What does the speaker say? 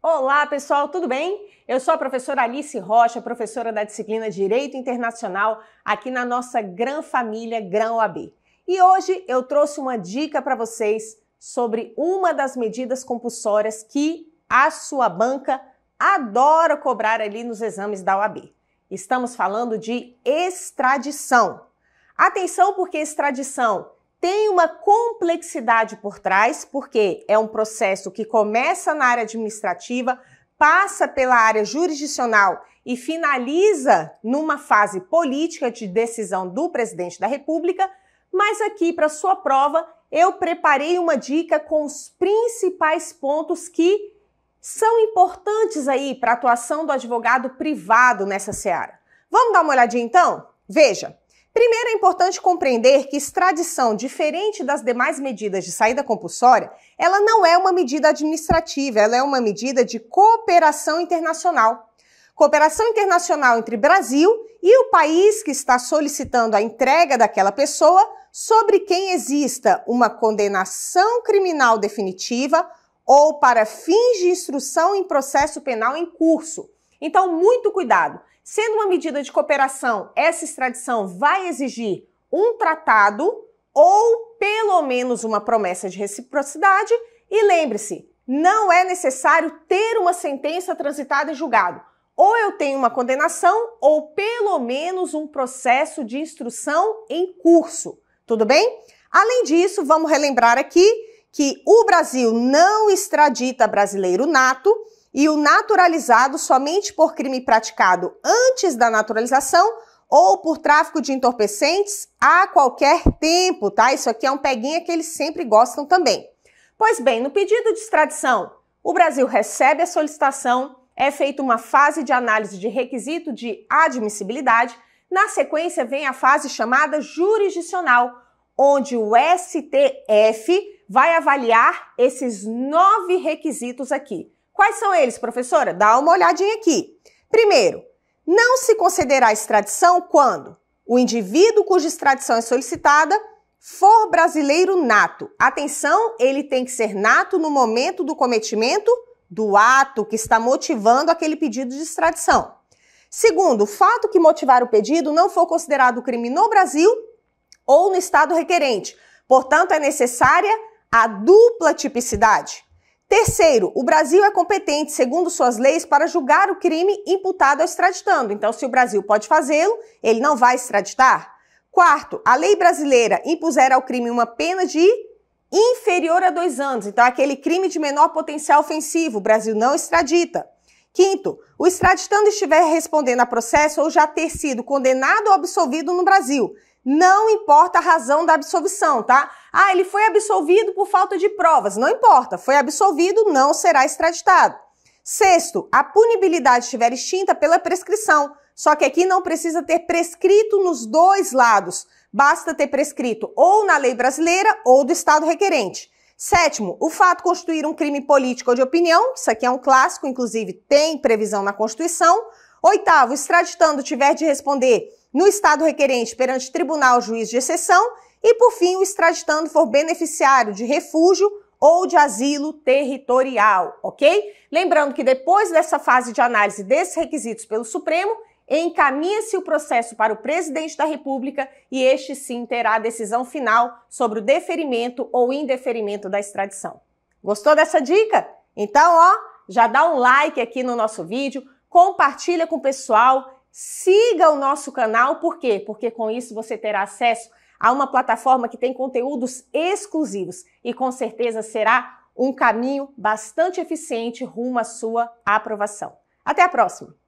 Olá, pessoal, tudo bem? Eu sou a professora Alice Rocha, professora da disciplina Direito Internacional aqui na nossa Gran Família Gran OAB. E hoje eu trouxe uma dica para vocês sobre uma das medidas compulsórias que a sua banca adora cobrar ali nos exames da OAB. Estamos falando de extradição. Atenção, porque extradição tem uma complexidade por trás, porque é um processo que começa na área administrativa, passa pela área jurisdicional e finaliza numa fase política de decisão do presidente da República. Mas aqui para sua prova, eu preparei uma dica com os principais pontos que são importantes aí para a atuação do advogado privado nessa seara. Vamos dar uma olhadinha então? Veja, Primeiro, é importante compreender que extradição, diferente das demais medidas de saída compulsória, ela não é uma medida administrativa, ela é uma medida de cooperação internacional. Cooperação internacional entre Brasil e o país que está solicitando a entrega daquela pessoa sobre quem exista uma condenação criminal definitiva ou para fins de instrução em processo penal em curso. Então, muito cuidado. Sendo uma medida de cooperação, essa extradição vai exigir um tratado ou pelo menos uma promessa de reciprocidade. E lembre-se, não é necessário ter uma sentença transitada em julgado. Ou eu tenho uma condenação ou pelo menos um processo de instrução em curso. Tudo bem? Além disso, vamos relembrar aqui que o Brasil não extradita brasileiro nato e o naturalizado somente por crime praticado antes da naturalização ou por tráfico de entorpecentes a qualquer tempo, tá? Isso aqui é um peguinha que eles sempre gostam também. Pois bem, no pedido de extradição, o Brasil recebe a solicitação, é feita uma fase de análise de requisito de admissibilidade, na sequência vem a fase chamada jurisdicional, onde o STF vai avaliar esses nove requisitos aqui. Quais são eles, professora? Dá uma olhadinha aqui. Primeiro, não se concederá extradição quando o indivíduo cuja extradição é solicitada for brasileiro nato. Atenção, ele tem que ser nato no momento do cometimento do ato que está motivando aquele pedido de extradição. Segundo, o fato que motivar o pedido não for considerado crime no Brasil ou no estado requerente. Portanto, é necessária a dupla tipicidade. Terceiro, o Brasil é competente, segundo suas leis, para julgar o crime imputado ao extraditando. Então, se o Brasil pode fazê-lo, ele não vai extraditar. Quarto, a lei brasileira impuser ao crime uma pena de inferior a dois anos. Então, é aquele crime de menor potencial ofensivo, o Brasil não extradita. Quinto, o extraditando estiver respondendo a processo ou já ter sido condenado ou absolvido no Brasil, não importa a razão da absolvição, tá? Ah, ele foi absolvido por falta de provas. Não importa. Foi absolvido, não será extraditado. Sexto, a punibilidade estiver extinta pela prescrição. Só que aqui não precisa ter prescrito nos dois lados. Basta ter prescrito ou na lei brasileira ou do Estado requerente. Sétimo, o fato constituir um crime político ou de opinião. Isso aqui é um clássico, inclusive tem previsão na Constituição. Oitavo, extraditando tiver de responder no Estado requerente perante tribunal juiz de exceção e, por fim, o extraditando for beneficiário de refúgio ou de asilo territorial, ok? Lembrando que depois dessa fase de análise desses requisitos pelo Supremo, encaminha-se o processo para o presidente da República e este sim terá a decisão final sobre o deferimento ou indeferimento da extradição. Gostou dessa dica? Então, ó, já dá um like aqui no nosso vídeo, compartilha com o pessoal siga o nosso canal, por quê? Porque com isso você terá acesso a uma plataforma que tem conteúdos exclusivos e com certeza será um caminho bastante eficiente rumo à sua aprovação. Até a próxima!